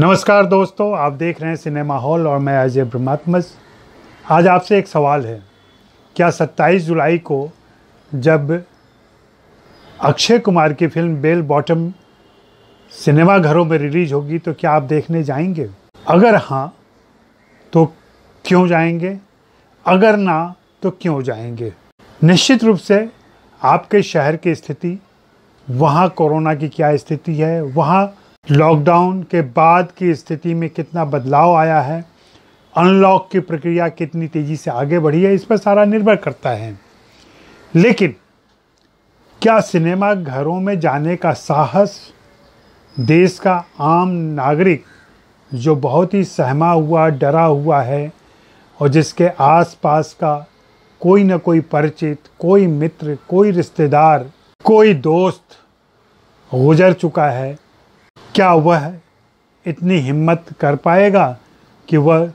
नमस्कार दोस्तों आप देख रहे हैं सिनेमा हॉल और मैं अजय ब्रह्मात्मज आज आपसे एक सवाल है क्या 27 जुलाई को जब अक्षय कुमार की फिल्म बेल बॉटम सिनेमा घरों में रिलीज होगी तो क्या आप देखने जाएंगे अगर हाँ तो क्यों जाएंगे अगर ना तो क्यों जाएंगे निश्चित रूप से आपके शहर की स्थिति वहाँ कोरोना की क्या स्थिति है वहाँ लॉकडाउन के बाद की स्थिति में कितना बदलाव आया है अनलॉक की प्रक्रिया कितनी तेज़ी से आगे बढ़ी है इस पर सारा निर्भर करता है लेकिन क्या सिनेमा घरों में जाने का साहस देश का आम नागरिक जो बहुत ही सहमा हुआ डरा हुआ है और जिसके आसपास का कोई ना कोई परिचित कोई मित्र कोई रिश्तेदार कोई दोस्त गुजर चुका है क्या वह इतनी हिम्मत कर पाएगा कि वह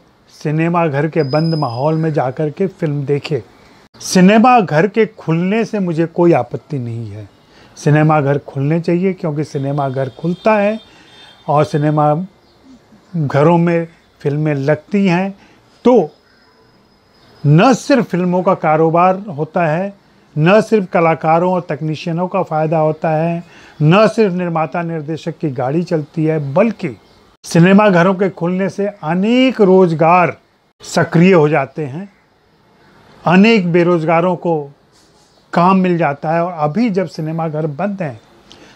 सिनेमा घर के बंद माहौल में जाकर के फिल्म देखे सिनेमा घर के खुलने से मुझे कोई आपत्ति नहीं है सिनेमा घर खुलने चाहिए क्योंकि सिनेमा घर खुलता है और सिनेमा घरों में फिल्में लगती हैं तो न सिर्फ फिल्मों का कारोबार होता है न सिर्फ कलाकारों और तकनीशियनों का फ़ायदा होता है न सिर्फ निर्माता निर्देशक की गाड़ी चलती है बल्कि सिनेमा घरों के खुलने से अनेक रोजगार सक्रिय हो जाते हैं अनेक बेरोजगारों को काम मिल जाता है और अभी जब सिनेमा घर बंद हैं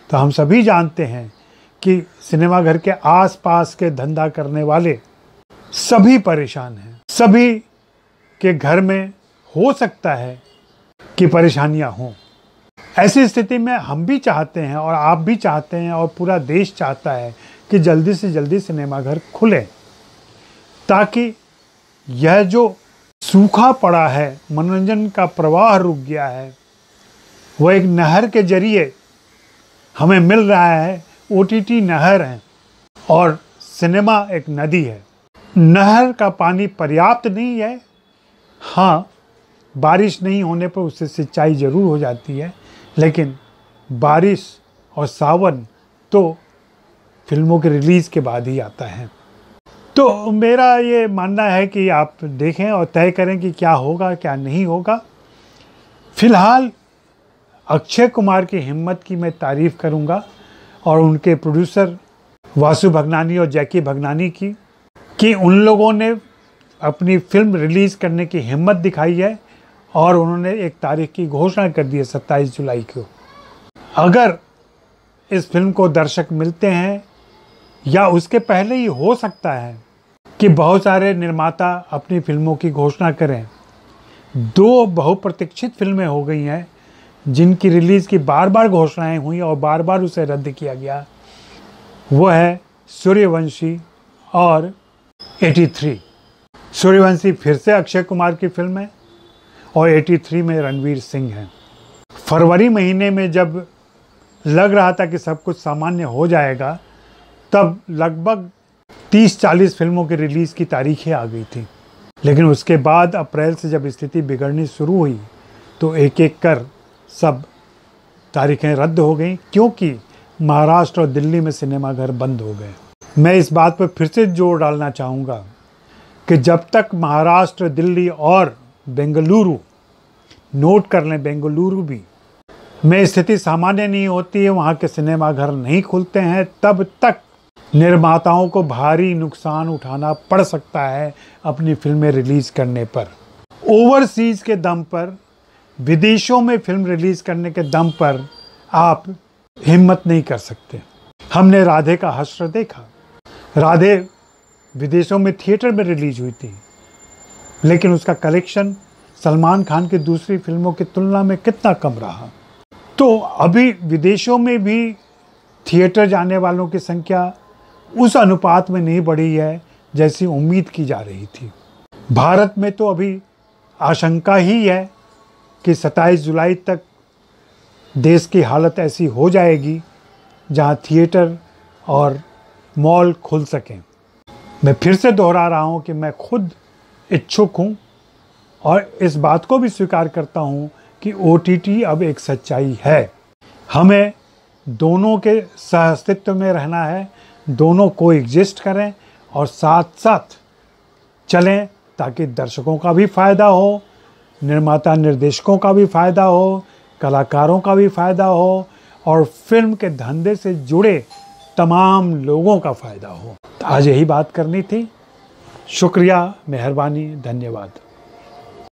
तो हम सभी जानते हैं कि सिनेमा घर के आसपास के धंधा करने वाले सभी परेशान हैं सभी के घर में हो सकता है की परेशानियां हों ऐसी स्थिति में हम भी चाहते हैं और आप भी चाहते हैं और पूरा देश चाहता है कि जल्दी से जल्दी सिनेमाघर खुले ताकि यह जो सूखा पड़ा है मनोरंजन का प्रवाह रुक गया है वह एक नहर के जरिए हमें मिल रहा है ओ नहर है और सिनेमा एक नदी है नहर का पानी पर्याप्त नहीं है हाँ बारिश नहीं होने पर उससे सिंचाई ज़रूर हो जाती है लेकिन बारिश और सावन तो फिल्मों के रिलीज़ के बाद ही आता है तो मेरा ये मानना है कि आप देखें और तय करें कि क्या होगा क्या नहीं होगा फ़िलहाल अक्षय कुमार की हिम्मत की मैं तारीफ़ करूंगा और उनके प्रोड्यूसर वासु भगनानी और जैकी भगनानी की कि उन लोगों ने अपनी फिल्म रिलीज़ करने की हिम्मत दिखाई है और उन्होंने एक तारीख की घोषणा कर दी है सत्ताईस जुलाई को अगर इस फिल्म को दर्शक मिलते हैं या उसके पहले ही हो सकता है कि बहुत सारे निर्माता अपनी फिल्मों की घोषणा करें दो बहुप्रतीक्षित फिल्में हो गई हैं जिनकी रिलीज़ की बार बार घोषणाएं हुई और बार बार उसे रद्द किया गया वो है सूर्यवंशी और 83 सूर्यवंशी फिर से अक्षय कुमार की फिल्म है और 83 में रणवीर सिंह हैं फरवरी महीने में जब लग रहा था कि सब कुछ सामान्य हो जाएगा तब लगभग 30-40 फिल्मों के रिलीज़ की तारीखें आ गई थी लेकिन उसके बाद अप्रैल से जब स्थिति बिगड़नी शुरू हुई तो एक एक कर सब तारीखें रद्द हो गई क्योंकि महाराष्ट्र और दिल्ली में सिनेमाघर बंद हो गए मैं इस बात पर फिर से जोर डालना चाहूँगा कि जब तक महाराष्ट्र दिल्ली और बेंगलुरु नोट कर लें बेंगलुरु भी में स्थिति सामान्य नहीं होती है वहाँ के सिनेमाघर नहीं खुलते हैं तब तक निर्माताओं को भारी नुकसान उठाना पड़ सकता है अपनी फिल्में रिलीज़ करने पर ओवरसीज़ के दम पर विदेशों में फिल्म रिलीज़ करने के दम पर आप हिम्मत नहीं कर सकते हमने राधे का हश्र देखा राधे विदेशों में थिएटर में रिलीज हुई थी लेकिन उसका कलेक्शन सलमान खान की दूसरी फिल्मों की तुलना में कितना कम रहा तो अभी विदेशों में भी थिएटर जाने वालों की संख्या उस अनुपात में नहीं बढ़ी है जैसी उम्मीद की जा रही थी भारत में तो अभी आशंका ही है कि 27 जुलाई तक देश की हालत ऐसी हो जाएगी जहां थिएटर और मॉल खुल सकें मैं फिर से दोहरा रहा हूं कि मैं खुद इच्छुक हूं और इस बात को भी स्वीकार करता हूँ कि ओ अब एक सच्चाई है हमें दोनों के सह अस्तित्व में रहना है दोनों को एग्जिस्ट करें और साथ साथ चलें ताकि दर्शकों का भी फ़ायदा हो निर्माता निर्देशकों का भी फ़ायदा हो कलाकारों का भी फ़ायदा हो और फिल्म के धंधे से जुड़े तमाम लोगों का फ़ायदा हो आज यही बात करनी थी शुक्रिया मेहरबानी धन्यवाद